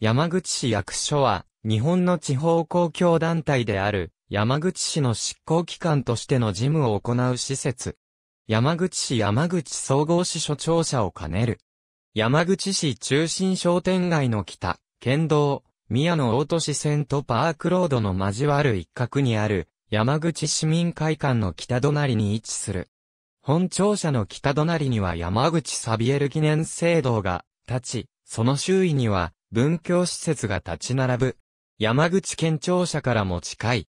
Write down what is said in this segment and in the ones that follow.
山口市役所は、日本の地方公共団体である、山口市の執行機関としての事務を行う施設。山口市山口総合支所庁舎を兼ねる。山口市中心商店街の北、県道、宮野大都市線とパークロードの交わる一角にある、山口市民会館の北隣に位置する。本庁舎の北隣には山口サビエル記念聖堂が立ち、その周囲には文教施設が立ち並ぶ。山口県庁舎からも近い。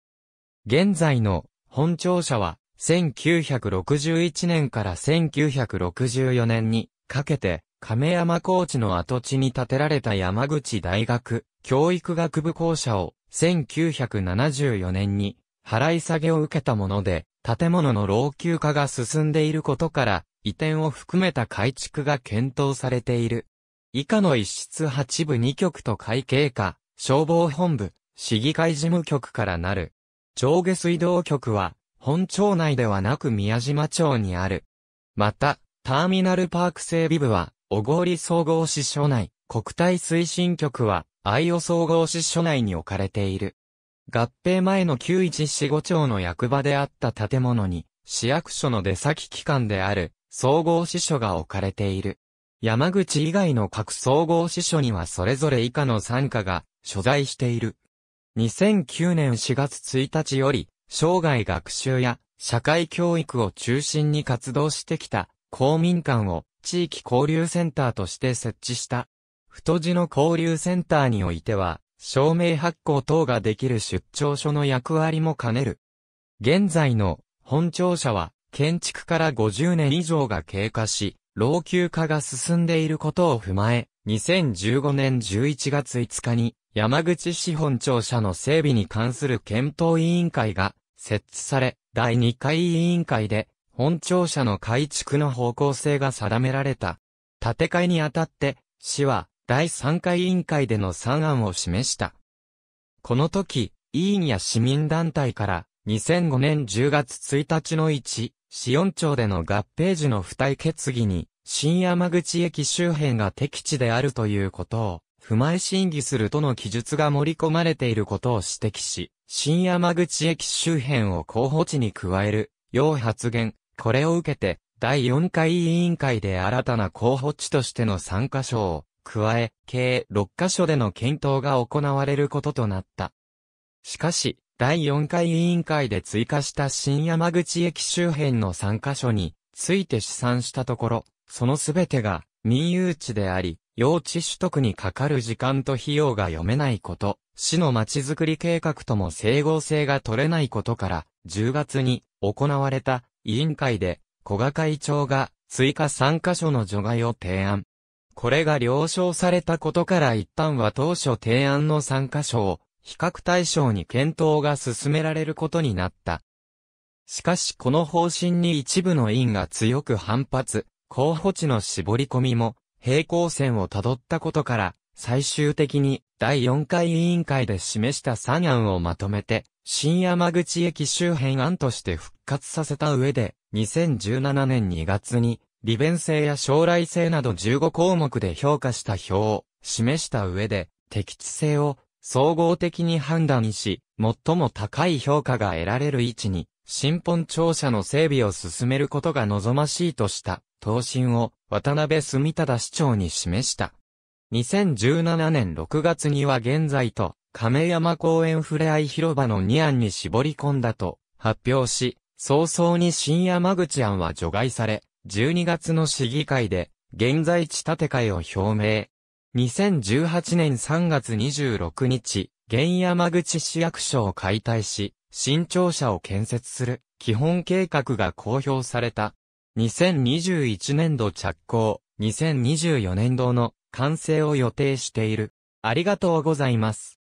現在の本庁舎は1961年から1964年にかけて亀山高地の跡地に建てられた山口大学教育学部校舎を1974年に払い下げを受けたもので建物の老朽化が進んでいることから移転を含めた改築が検討されている。以下の一室八部二局と会計課、消防本部、市議会事務局からなる。上下水道局は、本町内ではなく宮島町にある。また、ターミナルパーク整備部は、小郡総合支所内、国体推進局は、愛尾総合支所内に置かれている。合併前の9145町の役場であった建物に、市役所の出先機関である、総合支所が置かれている。山口以外の各総合支所にはそれぞれ以下の参加が所在している。2009年4月1日より、生涯学習や社会教育を中心に活動してきた公民館を地域交流センターとして設置した。太字の交流センターにおいては、証明発行等ができる出張所の役割も兼ねる。現在の本庁舎は建築から50年以上が経過し、老朽化が進んでいることを踏まえ、2015年11月5日に、山口市本庁舎の整備に関する検討委員会が設置され、第2回委員会で、本庁舎の改築の方向性が定められた。建て替えにあたって、市は、第3回委員会での3案を示した。この時、委員や市民団体から、2005年10月1日の1、四温町での合併時の付帯決議に、新山口駅周辺が敵地であるということを、踏まえ審議するとの記述が盛り込まれていることを指摘し、新山口駅周辺を候補地に加える、よう発言。これを受けて、第4回委員会で新たな候補地としての3カ所を、加え、計6カ所での検討が行われることとなった。しかし、第4回委員会で追加した新山口駅周辺の3カ所について試算したところ、そのすべてが民有地であり、用地取得にかかる時間と費用が読めないこと、市のまちづくり計画とも整合性が取れないことから、10月に行われた委員会で、小賀会長が追加3カ所の除外を提案。これが了承されたことから一旦は当初提案の3カ所を比較対象に検討が進められることになった。しかしこの方針に一部の委員が強く反発、候補地の絞り込みも平行線をたどったことから、最終的に第4回委員会で示した3案をまとめて、新山口駅周辺案として復活させた上で、2017年2月に、利便性や将来性など15項目で評価した表を示した上で、適地性を総合的に判断し、最も高い評価が得られる位置に、新本庁舎の整備を進めることが望ましいとした、答申を渡辺住忠市長に示した。2017年6月には現在と、亀山公園ふれあい広場の2案に絞り込んだと発表し、早々に新山口案は除外され、12月の市議会で、現在地建て替えを表明。2018年3月26日、現山口市役所を解体し、新庁舎を建設する基本計画が公表された。2021年度着工、2024年度の完成を予定している。ありがとうございます。